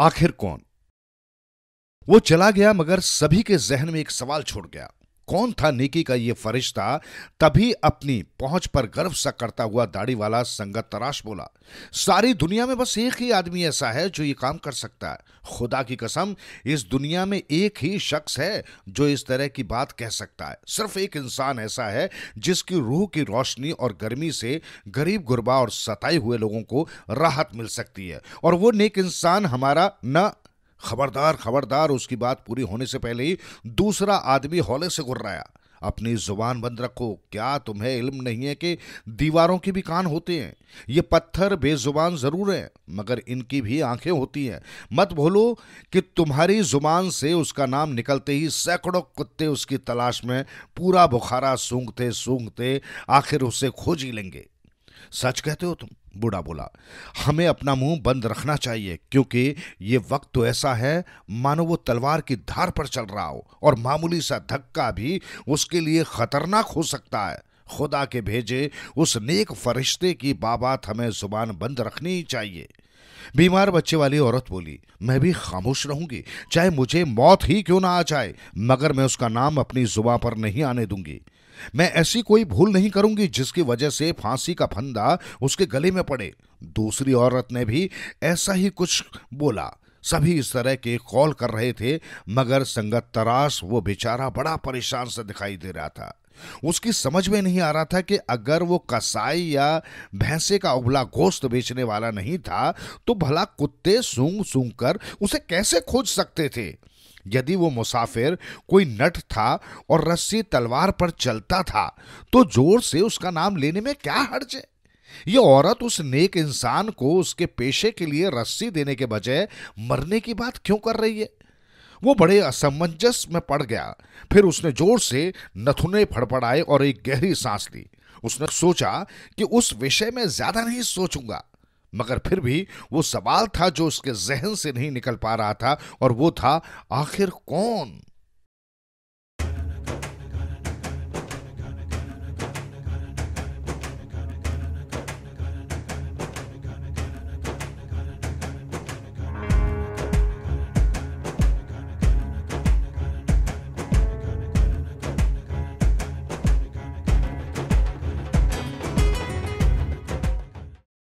आखिर कौन वो चला गया मगर सभी के जहन में एक सवाल छोड़ गया कौन था निकी का ये फरिश्ता तभी अपनी पहुंच पर गर्व सा करता हुआ दाढ़ी वाला संगत तराश बोला सारी दुनिया में बस एक ही आदमी ऐसा है जो ये काम कर सकता है खुदा की कसम इस दुनिया में एक ही शख्स है जो इस तरह की बात कह सकता है सिर्फ एक इंसान ऐसा है जिसकी रूह की रोशनी और गर्मी से गरीब गुरबा और सताए हुए लोगों को राहत मिल सकती है और वो नेक इंसान हमारा न खबरदार खबरदार उसकी बात पूरी होने से पहले ही दूसरा आदमी हौले से गुर्राया अपनी जुबान बंद रखो क्या तुम्हें इल्म नहीं है कि दीवारों के भी कान होते हैं ये पत्थर बेजुबान ज़रूर हैं मगर इनकी भी आंखें होती हैं मत भूलो कि तुम्हारी जुबान से उसका नाम निकलते ही सैकड़ों कुत्ते उसकी तलाश में पूरा बुखारा सूंघते सूंघते आखिर उसे खोज ही लेंगे सच कहते हो तुम बूढ़ा बोला हमें अपना मुंह बंद रखना चाहिए क्योंकि ये वक्त तो ऐसा है मानो वो तलवार की धार पर चल रहा हो और मामूली सा धक्का भी उसके लिए खतरनाक हो सकता है खुदा के भेजे उस नेक फरिश्ते की बाबात हमें जुबान बंद रखनी चाहिए बीमार बच्चे वाली औरत बोली मैं भी खामोश रहूंगी चाहे मुझे मौत ही क्यों ना आ जाए मगर मैं उसका नाम अपनी जुबा पर नहीं आने दूंगी मैं ऐसी कोई भूल नहीं करूंगी जिसकी वजह से फांसी का फंदा उसके गले में पड़े दूसरी औरत ने भी ऐसा ही कुछ बोला सभी इस तरह के कॉल कर रहे थे मगर संगत तराश वो बेचारा बड़ा परेशान सा दिखाई दे रहा था उसकी समझ में नहीं आ रहा था कि अगर वो कसाई या भैंसे का उबला गोश्त बेचने वाला नहीं था तो भला कुत्ते सूंघ सूंघ कर उसे कैसे खोज सकते थे यदि वो मुसाफिर कोई नट था और रस्सी तलवार पर चलता था तो जोर से उसका नाम लेने में क्या हर्ज है ये औरत उस नेक इंसान को उसके पेशे के लिए रस्सी देने के बजाय मरने की बात क्यों कर रही है वो बड़े असमंजस में पड़ गया फिर उसने जोर से नथुने फड़फड़ाए और एक गहरी सांस ली उसने सोचा कि उस विषय में ज्यादा नहीं सोचूंगा मगर फिर भी वो सवाल था जो उसके जहन से नहीं निकल पा रहा था और वो था आखिर कौन